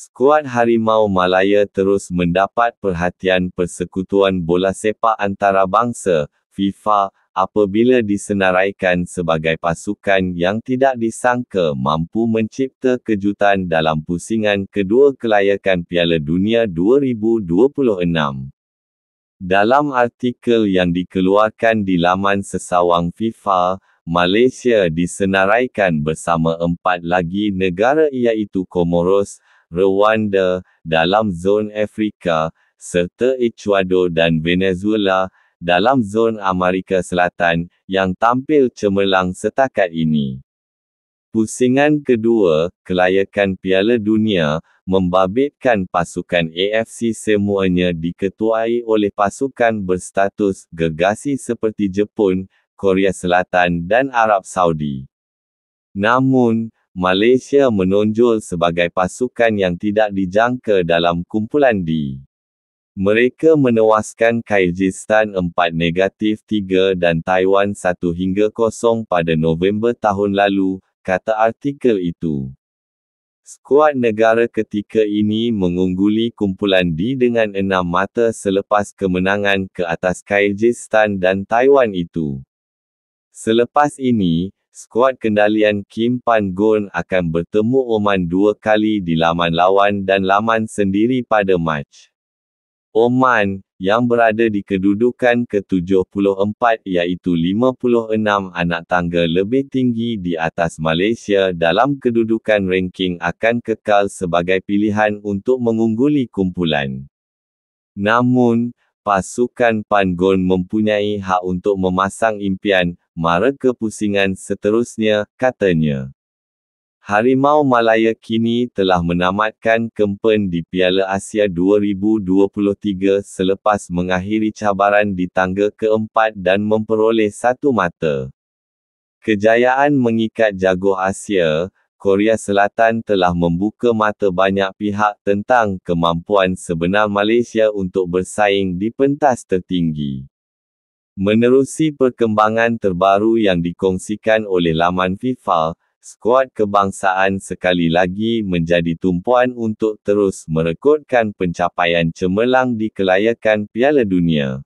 skuad Harimau Malaya terus mendapat perhatian Persekutuan Bola Sepak Antarabangsa, FIFA, apabila disenaraikan sebagai pasukan yang tidak disangka mampu mencipta kejutan dalam pusingan kedua kelayakan Piala Dunia 2026. Dalam artikel yang dikeluarkan di laman sesawang FIFA, Malaysia disenaraikan bersama empat lagi negara iaitu Komoros, Rwanda dalam zon Afrika serta Ecuador dan Venezuela dalam zon Amerika Selatan yang tampil cemerlang setakat ini. Pusingan kedua, kelayakan Piala Dunia, membabitkan pasukan AFC semuanya diketuai oleh pasukan berstatus gergasi seperti Jepun, Korea Selatan dan Arab Saudi. Namun, Malaysia menonjol sebagai pasukan yang tidak dijangka dalam kumpulan D. Mereka menewaskan Kyrgyzstan 4 negatif 3 dan Taiwan 1 hingga 0 pada November tahun lalu, kata artikel itu. Skuad negara ketika ini mengungguli kumpulan D dengan 6 mata selepas kemenangan ke atas Kyrgyzstan dan Taiwan itu. Selepas ini, skuad kendalian Kim Pan gon akan bertemu Oman dua kali di laman lawan dan laman sendiri pada match. Oman, yang berada di kedudukan ke-74 iaitu 56 anak tangga lebih tinggi di atas Malaysia dalam kedudukan ranking akan kekal sebagai pilihan untuk mengungguli kumpulan. Namun, pasukan Pan Gon mempunyai hak untuk memasang impian, mara kepusingan seterusnya, katanya. Harimau Malaya kini telah menamatkan kempen di Piala Asia 2023 selepas mengakhiri cabaran di tangga keempat dan memperoleh satu mata. Kejayaan mengikat jago Asia, Korea Selatan telah membuka mata banyak pihak tentang kemampuan sebenar Malaysia untuk bersaing di pentas tertinggi. Menerusi perkembangan terbaru yang dikongsikan oleh laman FIFA, skuad kebangsaan sekali lagi menjadi tumpuan untuk terus merekodkan pencapaian cemerlang di kelayakan Piala Dunia.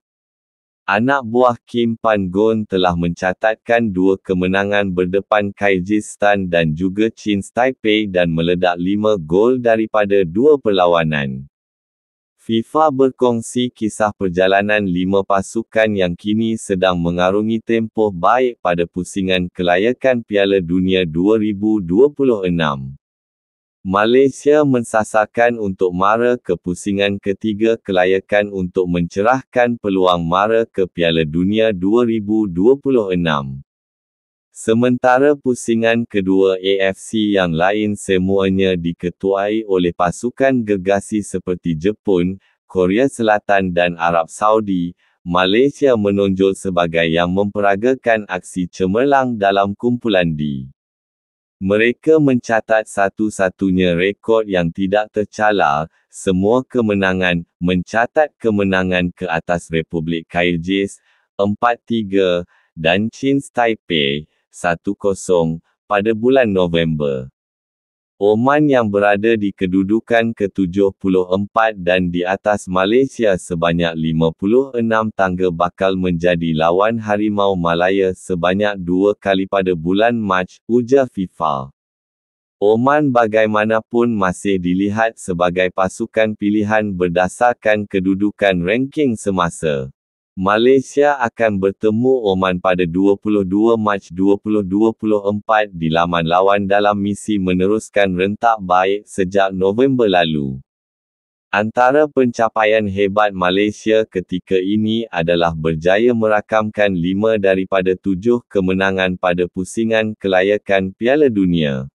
Anak buah Kim Pan Gon telah mencatatkan dua kemenangan berdepan Kyrgyzstan dan juga Chin Taipei dan meledak lima gol daripada dua perlawanan. FIFA berkongsi kisah perjalanan lima pasukan yang kini sedang mengarungi tempoh baik pada pusingan kelayakan Piala Dunia 2026. Malaysia mensasarkan untuk mara ke pusingan ketiga kelayakan untuk mencerahkan peluang mara ke Piala Dunia 2026. Sementara pusingan kedua AFC yang lain semuanya diketuai oleh pasukan gegasi seperti Jepun, Korea Selatan dan Arab Saudi, Malaysia menonjol sebagai yang memperagakan aksi cemerlang dalam kumpulan D. Mereka mencatat satu-satunya rekod yang tidak tercalar, semua kemenangan, mencatat kemenangan ke atas Republik Kyrgyz, 4-3, dan Chins Taipei, 5-2. 1910, pada bulan November. Oman yang berada di kedudukan ke-74 dan di atas Malaysia sebanyak 56 tangga bakal menjadi lawan Harimau Malaya sebanyak dua kali pada bulan Mac, ujar FIFA. Oman bagaimanapun masih dilihat sebagai pasukan pilihan berdasarkan kedudukan ranking semasa. Malaysia akan bertemu Oman pada 22 Mac 2024 di Laman Lawan dalam misi meneruskan rentak baik sejak November lalu. Antara pencapaian hebat Malaysia ketika ini adalah berjaya merakamkan lima daripada tujuh kemenangan pada pusingan kelayakan Piala Dunia.